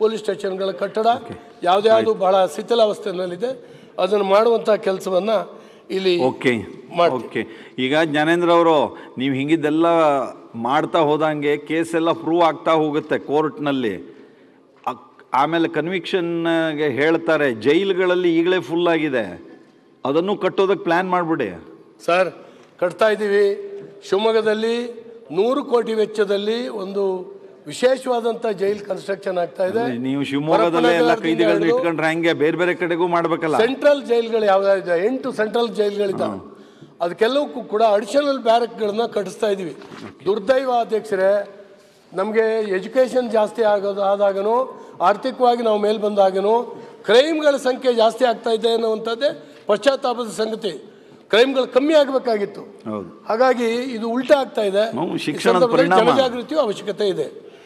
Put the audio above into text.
police ಸ್ಟೇಷನ್ಗಳ ಕಟ್ಟಡ ಯಾವುದೂ ಬಹಳ ಶಿಥಿಲಾವಸ್ಥೆಯಲ್ಲಿದೆ ಅದನ್ನು ಮಾಡುವಂಥ ಕೆಲಸವನ್ನು ಇಲ್ಲಿ ಓಕೆ ಓಕೆ ಈಗ ಜ್ಞಾನೇಂದ್ರ ಅವರು ನೀವು ಹಿಂಗಿದ್ದೆಲ್ಲ ಮಾಡ್ತಾ ಹೋದಂಗೆ ಕೇಸೆಲ್ಲ ಪ್ರೂವ್ ಆಗ್ತಾ ಹೋಗುತ್ತೆ ಕೋರ್ಟ್ನಲ್ಲಿ ಆಮೇಲೆ ಕನ್ವಿಕ್ಷನ್ಗೆ ಹೇಳ್ತಾರೆ ಜೈಲುಗಳಲ್ಲಿ ಈಗಲೇ ಫುಲ್ ಆಗಿದೆ ಅದನ್ನು ಕಟ್ಟೋದಕ್ಕೆ ಪ್ಲ್ಯಾನ್ ಮಾಡಿಬಿಡಿ ಸರ್ ಕಟ್ತಾ ಇದ್ದೀವಿ ಶಿವಮೊಗ್ಗದಲ್ಲಿ ನೂರು ಕೋಟಿ ವೆಚ್ಚದಲ್ಲಿ ಒಂದು ವಿಶೇಷವಾದಂತ ಜೈಲ್ ಕನ್ಸ್ಟ್ರಕ್ಷನ್ ಆಗ್ತಾ ಇದೆ ನೀವು ಶಿವಮೊಗ್ಗದಲ್ಲೇ ಎಲ್ಲ ಇಟ್ಕೊಂಡ್ರೆ ಹಂಗೆ ಬೇರೆ ಬೇರೆ ಕಡೆಗೂ ಮಾಡಬೇಕಲ್ಲ ಸೆಂಟ್ರಲ್ ಜೈಲ್ಗಳು ಇದೆ ಎಂಟು ಸೆಂಟ್ರಲ್ ಜೈಲ್ಗಳಿದ್ದಾವೆ ಅದಕ್ಕೆಲ್ಲವಕ್ಕೂ ಕೂಡ ಅಡಿಷನಲ್ ಬ್ಯಾರಕ್ಗಳನ್ನ ಕಟ್ಟಿಸ್ತಾ ಇದ್ದೀವಿ ದುರ್ದೈವ ಅಧ್ಯಕ್ಷರೇ ನಮಗೆ ಎಜುಕೇಶನ್ ಜಾಸ್ತಿ ಆಗೋದು ಆರ್ಥಿಕವಾಗಿ ನಾವು ಮೇಲೆ ಬಂದಾಗನೂ ಕ್ರೈಮ್ಗಳ ಸಂಖ್ಯೆ ಜಾಸ್ತಿ ಆಗ್ತಾ ಇದೆ ಅನ್ನುವಂಥದ್ದೇ ಪಶ್ಚಾತ್ತಾಪದ ಸಂಗತಿ ಕ್ರೈಮ್ಗಳು ಕಮ್ಮಿ ಆಗಬೇಕಾಗಿತ್ತು ಹಾಗಾಗಿ ಇದು ಉಲ್ಟಾ ಆಗ್ತಾ ಇದೆ ಜಾಗೃತಿಯ ಅವಶ್ಯಕತೆ ಇದೆ